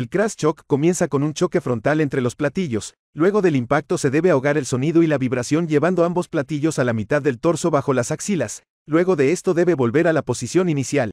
El crash shock comienza con un choque frontal entre los platillos, luego del impacto se debe ahogar el sonido y la vibración llevando ambos platillos a la mitad del torso bajo las axilas, luego de esto debe volver a la posición inicial,